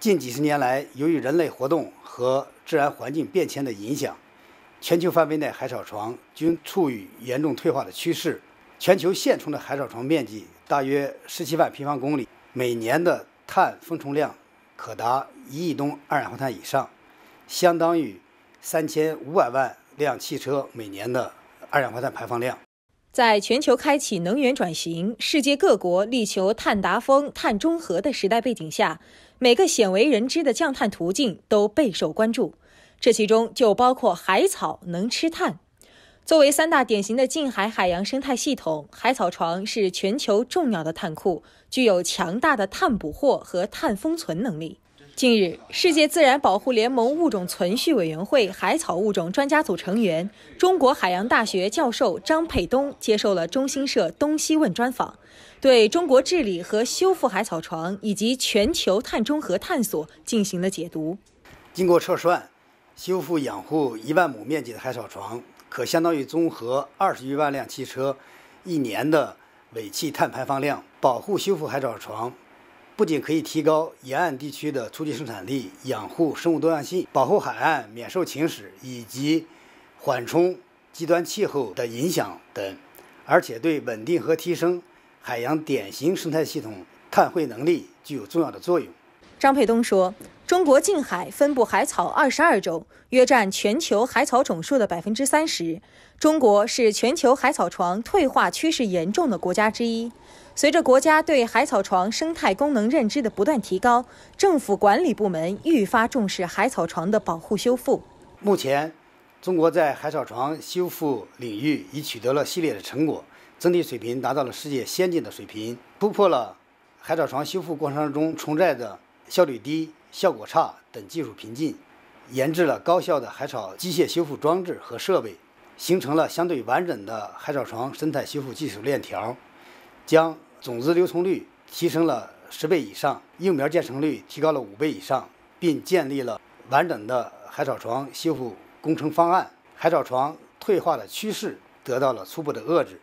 近几十年来，由于人类活动和自然环境变迁的影响，全球范围内海草床均处于严重退化的趋势。全球现存的海草床面积大约十七万平方公里，每年的碳封存量可达一亿吨二氧化碳以上，相当于三千五百万辆汽车每年的二氧化碳排放量。在全球开启能源转型、世界各国力求碳达峰、碳中和的时代背景下，每个鲜为人知的降碳途径都备受关注。这其中就包括海草能吃碳。作为三大典型的近海海洋生态系统，海草床是全球重要的碳库，具有强大的碳捕获和碳封存能力。近日，世界自然保护联盟物种存续委员会海草物种专家组成员、中国海洋大学教授张佩东接受了中新社“东西问”专访，对中国治理和修复海草床以及全球碳中和探索进行了解读。经过测算，修复养护一万亩面积的海草床，可相当于综合二十余万辆汽车一年的尾气碳排放量。保护修复海草床。不仅可以提高沿岸地区的初级生产力、养护生物多样性、保护海岸免受侵蚀以及缓冲极端气候的影响等，而且对稳定和提升海洋典型生态系统碳汇能力具有重要的作用。张沛东说。中国近海分布海草二十二种，约占全球海草总数的百分之三十。中国是全球海草床退化趋势严重的国家之一。随着国家对海草床生态功能认知的不断提高，政府管理部门愈发重视海草床的保护修复。目前，中国在海草床修复领域已取得了系列的成果，整体水平达到了世界先进的水平，突破了海草床修复过程中存在的效率低。效果差等技术瓶颈，研制了高效的海草机械修复装置和设备，形成了相对完整的海草床生态修复技术链条，将种子留存率提升了十倍以上，幼苗建成率提高了五倍以上，并建立了完整的海草床修复工程方案，海草床退化的趋势得到了初步的遏制。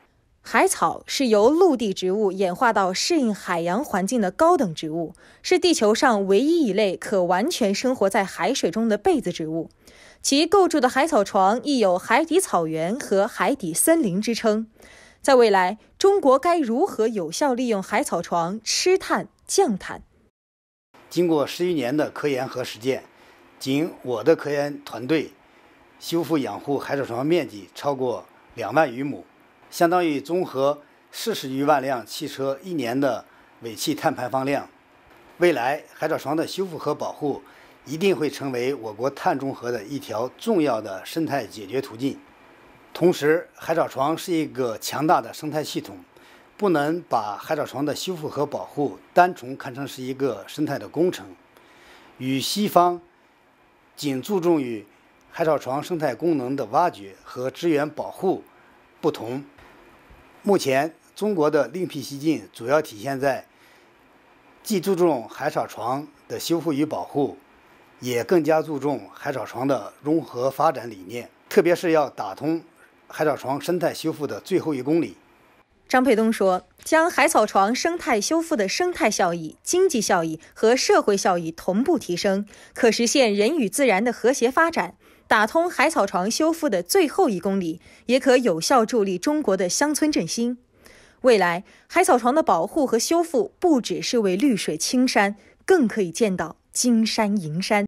海草是由陆地植物演化到适应海洋环境的高等植物，是地球上唯一一类可完全生活在海水中的被子植物。其构筑的海草床亦有海底草原和海底森林之称。在未来，中国该如何有效利用海草床吃碳降碳？经过十余年的科研和实践，仅我的科研团队修复养护海草床面积超过两万余亩。相当于综合四十余万辆汽车一年的尾气碳排放量。未来海藻床的修复和保护一定会成为我国碳中和的一条重要的生态解决途径。同时，海藻床是一个强大的生态系统，不能把海藻床的修复和保护单纯看成是一个生态的工程。与西方仅注重于海藻床生态功能的挖掘和资源保护不同。目前，中国的另辟蹊径主要体现在，既注重海草床的修复与保护，也更加注重海草床的融合发展理念，特别是要打通海草床生态修复的最后一公里。张佩东说：“将海草床生态修复的生态效益、经济效益和社会效益同步提升，可实现人与自然的和谐发展。”打通海草床修复的最后一公里，也可有效助力中国的乡村振兴。未来，海草床的保护和修复不只是为绿水青山，更可以见到金山银山。